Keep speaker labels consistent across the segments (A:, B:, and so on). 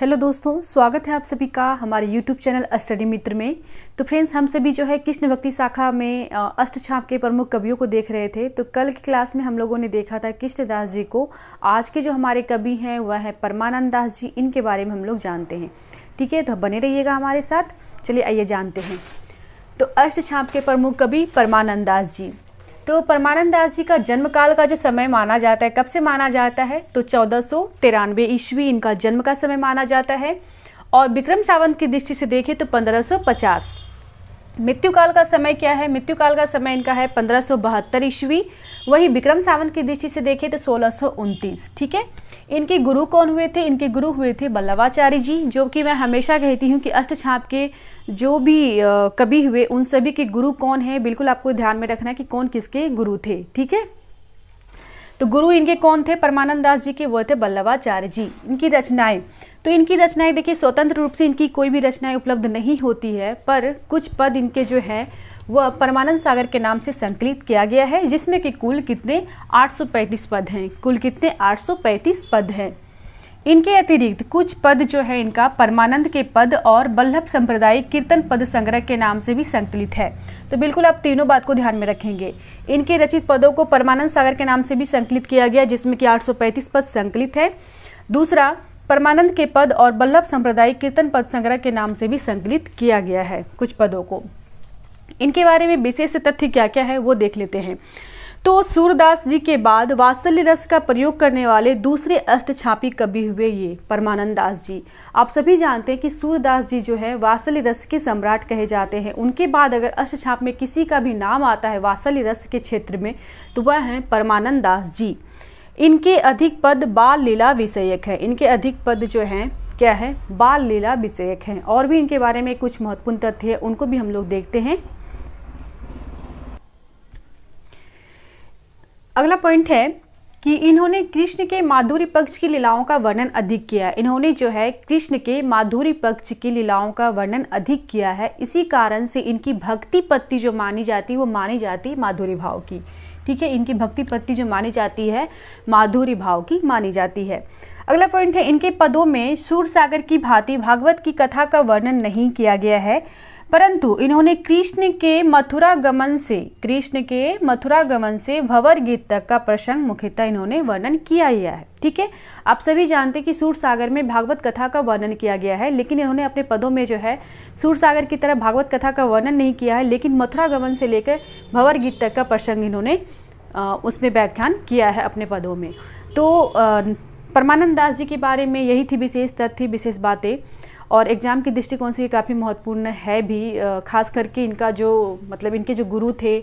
A: hello दोस्तों स्वागत है आप सभी का हमारे यूट्यूब चैनल अष्टडी मित्र में तो फ्रेंड्स हम सभी जो है कृष्ण भक्ति शाखा में अष्ट छाप के प्रमुख कवियों को देख रहे थे तो कल की क्लास में हम लोगों ने देखा था कृष्णदास जी को आज के जो हमारे कवि हैं वह है परमानंद दास जी इनके बारे में हम लोग जानते हैं ठीक है तो बने रहिएगा हमारे साथ चलिए आइए जानते हैं तो अष्ट छाप के प्रमुख कवि परमानंद दास जी तो परमानंद दास जी का जन्म काल का जो समय माना जाता है कब से माना जाता है तो चौदह सौ तिरानवे ईस्वी इनका जन्म का समय माना जाता है और विक्रम सावंत की दृष्टि से देखें तो पंद्रह सौ पचास मृत्यु काल का समय क्या है मृत्यु काल का समय इनका है पंद्रह सौ बहत्तर ईस्वी वही विक्रम सावंत की दृष्टि से देखें तो सोलह सौ उनतीस ठीक है इनके गुरु कौन हुए थे इनके गुरु हुए थे बल्लवाचार्य जी जो कि मैं हमेशा कहती हूँ कि अष्ट छाप के जो भी कवि हुए उन सभी के गुरु कौन है बिल्कुल आपको ध्यान में रखना है कि कौन किसके गुरु थे ठीक है तो गुरु इनके कौन थे परमानंद दास जी के वो थे बल्लवाचार्य जी इनकी रचनाएं तो इनकी रचनाएं देखिए स्वतंत्र रूप से इनकी कोई भी रचनाएं उपलब्ध नहीं होती है पर कुछ पद इनके जो हैं वह परमानंद सागर के नाम से संकलित किया गया है जिसमें कि कुल कितने 835 पद हैं कुल कितने 835 पद हैं इनके अतिरिक्त कुछ पद जो है इनका परमानंद के पद और बल्लभ संप्रदाय कीर्तन पद संग्रह के नाम से भी संकलित है तो बिल्कुल आप तीनों बात को ध्यान में रखेंगे इनके रचित पदों को परमानंद सागर के नाम से भी संकलित किया गया जिसमें कि 835 पद संकलित है दूसरा परमानंद के पद और बल्लभ संप्रदाय कीर्तन पद संग्रह के नाम से भी संकलित किया गया है कुछ पदों को इनके बारे में विशेष तथ्य क्या क्या है वो देख लेते हैं तो सूरदास जी के बाद वात्सल्य रस का प्रयोग करने वाले दूसरे अष्ट छापी कवि हुए ये परमानंद दास जी आप सभी जानते हैं कि सूरदास जी जो है वात्सल्य रस के सम्राट कहे जाते हैं उनके बाद अगर अष्ट छाप में किसी का भी नाम आता है वात्सल्य रस के क्षेत्र में तो वह हैं परमानंद दास जी इनके अधिक पद बाल लीला विषयक है इनके अधिक पद जो हैं क्या है बाल लीला विषयक हैं और भी इनके बारे में कुछ महत्वपूर्ण तथ्य है उनको भी हम लोग देखते हैं अगला पॉइंट है कि इन्होंने कृष्ण के माधुरी पक्ष की लीलाओं का वर्णन अधिक किया है इन्होंने जो है कृष्ण के माधुरी पक्ष की लीलाओं का वर्णन अधिक किया है इसी कारण से इनकी भक्ति पत्ति जो मानी जाती है वो मानी जाती है माधुरी भाव की ठीक है इनकी भक्ति पत्ति जो मानी जाती है माधुरी भाव की मानी जाती है अगला पॉइंट है इनके पदों में सूर सागर की भांति भागवत की कथा का वर्णन नहीं किया गया है परंतु इन्होंने कृष्ण के मथुरा गमन से कृष्ण के मथुरा गमन से भवर गीत तक का प्रसंग मुख्यतः इन्होंने वर्णन किया गया है ठीक है आप सभी जानते हैं कि सूर सागर में भागवत कथा का वर्णन किया गया है लेकिन इन्होंने अपने पदों में जो है सूर सागर की तरह भागवत कथा का वर्णन नहीं किया है लेकिन मथुरा गमन से लेकर भवर गीत तक का प्रसंग इन्होंने उसमें व्याख्यान किया है अपने पदों में तो परमानंद दास जी के बारे में यही थी विशेष तथ्य विशेष बातें और एग्ज़ाम के दृष्टिकोण से ये काफ़ी महत्वपूर्ण है भी ख़ास करके इनका जो मतलब इनके जो गुरु थे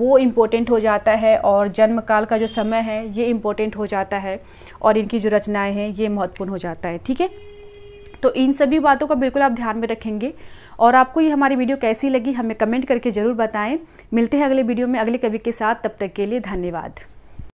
A: वो इम्पोर्टेंट हो जाता है और जन्मकाल का जो समय है ये इम्पोर्टेंट हो जाता है और इनकी जो रचनाएं हैं ये महत्वपूर्ण हो जाता है ठीक है तो इन सभी बातों का बिल्कुल आप ध्यान में रखेंगे और आपको ये हमारी वीडियो कैसी लगी हमें कमेंट करके ज़रूर बताएं मिलते हैं अगले वीडियो में अगले कवि के साथ तब तक के लिए धन्यवाद